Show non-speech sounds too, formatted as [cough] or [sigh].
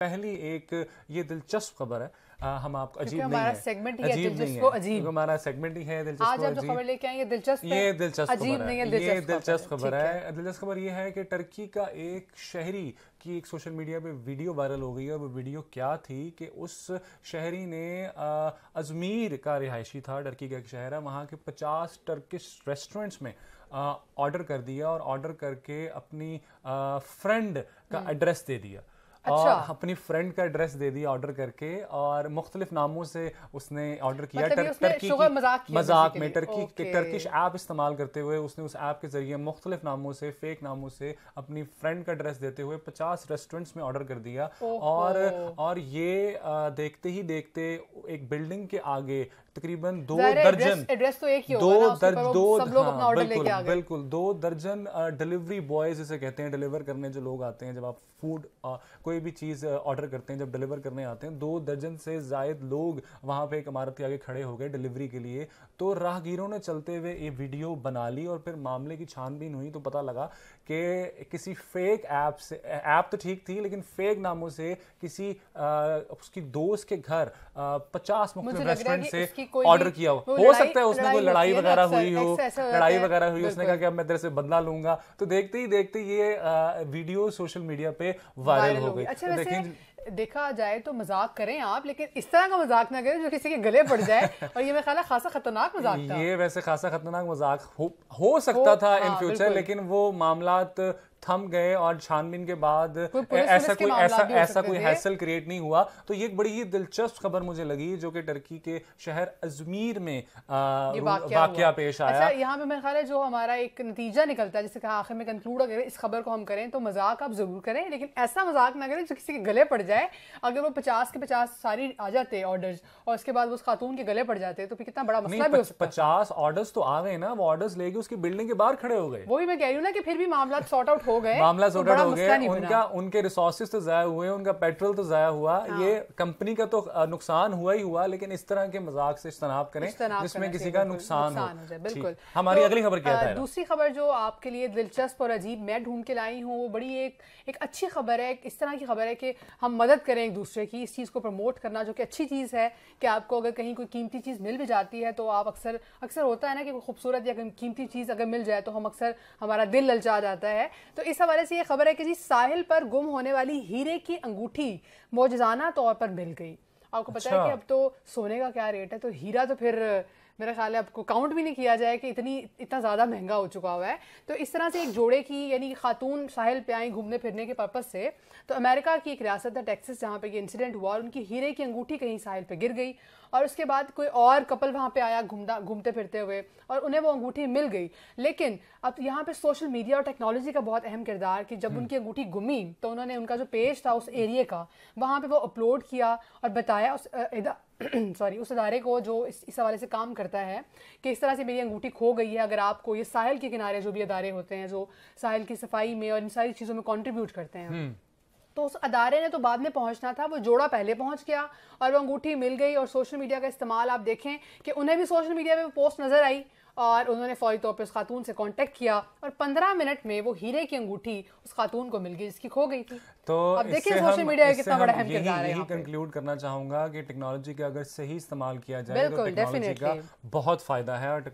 पहली एक ये दिलचस्प खबर है आ, हम आपको अजीब नहीं हमारा सेगमेंट ही अजीब नहीं है अजीब हमारा सेगमेंट ही है दिलचस्प आज आप खबर लेके आए ये दिलचस्प ये दिलचस्प अजीब नहीं है ये दिलचस्प खबर है दिलचस्प खबर ये है कि टर्की का एक शहरी की एक सोशल मीडिया पे वीडियो वायरल हो गई है वो वीडियो क्या थी कि उस शहरी ने अजमीर का रिहायशी था टर्की का एक शहर है वहाँ के पचास टर्किश रेस्टोरेंट्स में ऑर्डर कर दिया और ऑर्डर करके अपनी फ्रेंड का हम्म। एड्रेस दे दिया और अच्छा। अपनी फ्रेंड का एड्रेस दे दिया ऑर्डर करके और मुख्तलिफ नामों से उसने ऑर्डर किया टर्की मतलब मजाक, में टर्की टर्किश ऐप इस्तेमाल करते हुए उसने उस ऐप के जरिए मुख्तलिफ नामों से फेक नामों से अपनी फ्रेंड का एड्रेस देते हुए पचास रेस्टोरेंट्स में ऑर्डर कर दिया और और ये देखते ही देखते एक बिल्डिंग के आगे तकरीबन दो दर्जन एड्रेस तो एक ही दो दर्ज दो हाँ बिल्कुल बिल्कुल दो दर्जन डिलीवरी बॉयज इसे कहते हैं डिलीवर करने जो लोग आते हैं जब आप फूड कोई कोई भी चीज़ ऑर्डर करते हैं जब डिलीवर करने आते हैं दो दर्जन से जायद लोग वहाँ पर एक इमारत के आगे खड़े हो गए डिलीवरी के लिए तो राहगीरों ने चलते हुए ये वीडियो बना ली और फिर मामले की छानबीन हुई तो पता लगा कि किसी फेक ऐप से ऐप तो ठीक थी लेकिन फेक नामों से किसी आ, उसकी दोस्त के घर पचास मुख्य रेस्टोरेंट से ऑर्डर किया हो हो सकता है उसमें कोई लड़ाई वगैरह हुई हो लड़ाई वगैरह हुई उसने कहा कि अब मैं तेरे से बदला लूंगा तो देखते ही देखते ये वीडियो सोशल मीडिया पे वायरल हो गई अच्छा तो वैसे देखा जाए तो मजाक करें आप लेकिन इस तरह का मजाक ना करें जो किसी के गले पड़ जाए [laughs] और ये मेरा ख्याल खासा खतरनाक मजाक था ये वैसे खासा खतरनाक मजाक हो, हो सकता था हाँ, इन फ्यूचर लेकिन वो मामला थम गए और छानबीन के बाद कोई ऐसा कोई ऐसा ऐसा कोई हैसल क्रिएट नहीं हुआ तो ये एक बड़ी ही दिलचस्प खबर मुझे लगी जो कि टर्की के शहर अजमीर में वाक्य पेश अच्छा, आया अच्छा, यहाँ पे मेरा ख्याल है जो हमारा एक नतीजा निकलता है जैसे कहा आखिर में कंक्लूड अगर इस खबर को हम करें तो मजाक आप जरूर करें लेकिन ऐसा मजाक ना करें जो किसी के गले पड़ जाए जाए अगर वो पचास के पचास सारी आ जाते ऑर्डर और उसके बाद उस खातून के गले पड़ जाते तो फिर कितना बड़ा मसला भी हो सकता पचास ऑर्डर्स तो आ गए ना वो ऑर्डर्स लेके उसकी बिल्डिंग के बाहर खड़े हो गए वो भी मैं कह रही हूँ ना कि फिर भी मामला सॉर्ट आउट हो गए [laughs] मामला सॉर्ट आउट तो हो गए उनका उनके रिसोर्सेज तो जाया हुए उनका पेट्रोल तो जाया हुआ हाँ। ये कंपनी का तो नुकसान हुआ ही हुआ लेकिन इस तरह के मजाक से इज्तनाब करें जिसमें किसी का नुकसान हो जाए बिल्कुल हमारी तो, अगली खबर क्या है दूसरी खबर जो आपके लिए दिलचस्प और अजीब मैं ढूंढ के लाई हूँ वो बड़ी एक एक अच्छी खबर है इस तरह की खबर है कि हम मदद करें एक दूसरे की इस चीज़ को प्रमोट करना जो कि अच्छी चीज़ है कि आपको अगर कहीं कोई कीमती चीज़ मिल भी जाती है तो आप अक्सर अक्सर होता है ना कि कोई खूबसूरत या कीमती चीज़ अगर मिल जाए तो हम अक्सर हमारा दिल ललचा जाता है तो इस हवाले से ये खबर है कि जी साहिल पर गुम होने वाली हीरे की अंगूठी मौजाना तौर पर मिल गई आपको पता है कि अच्छा। अब तो सोने का क्या रेट है तो हीरा तो फिर मेरा ख्याल है आपको काउंट भी नहीं किया जाए कि इतनी इतना ज़्यादा महंगा हो चुका हुआ है तो इस तरह से एक जोड़े की यानी खातून साहिल पे आई घूमने फिरने के पर्पज़ से तो अमेरिका की एक रियासत है टेक्सिस जहाँ पर ये इंसिडेंट हुआ और उनकी हीरे की अंगूठी कहीं साहिल पर गिर गई और उसके बाद कोई और कपल वहाँ पर आया घूमता घूमते फिरते हुए और उन्हें वो अंगूठी मिल गई लेकिन अब यहाँ पर सोशल मीडिया और टेक्नोलॉजी का बहुत अहम किरदार कि जब हम्म। उनकी अंगूठी घूमी तो उन्होंने उनका जो पेज था उस एरिए का वहाँ पर वो अपलोड किया और बताया उस सॉरी [clears throat] उस अदारे को जो इस इस हवाले से काम करता है कि इस तरह से मेरी अंगूठी खो गई है अगर आपको ये साहिल के किनारे जो भी अदारे होते हैं जो साहिल की सफाई में और इन सारी चीज़ों में कॉन्ट्रीब्यूट करते हैं हम्म। तो उस अदारे ने तो बाद में पहुंचना था वो जोड़ा पहले पहुंच गया और वो अंगूठी मिल गई और सोशल मीडिया का इस्तेमाल आप देखें कि उन्हें भी सोशल मीडिया पे पोस्ट नज़र आई और उन्होंने फौरी तौर पर उस खातून से कांटेक्ट किया और पंद्रह मिनट में वो हीरे की अंगूठी उस खातून को मिल गई जिसकी खो गई थी तो अब देखिए सोशल मीडिया कितना बड़ा अहम किरदार है यही कंक्लूड करना चाहूंगा कि टेक्नोलॉजी का अगर सही इस्तेमाल किया जाए तो टेक्नोलॉजी का बहुत फायदा है और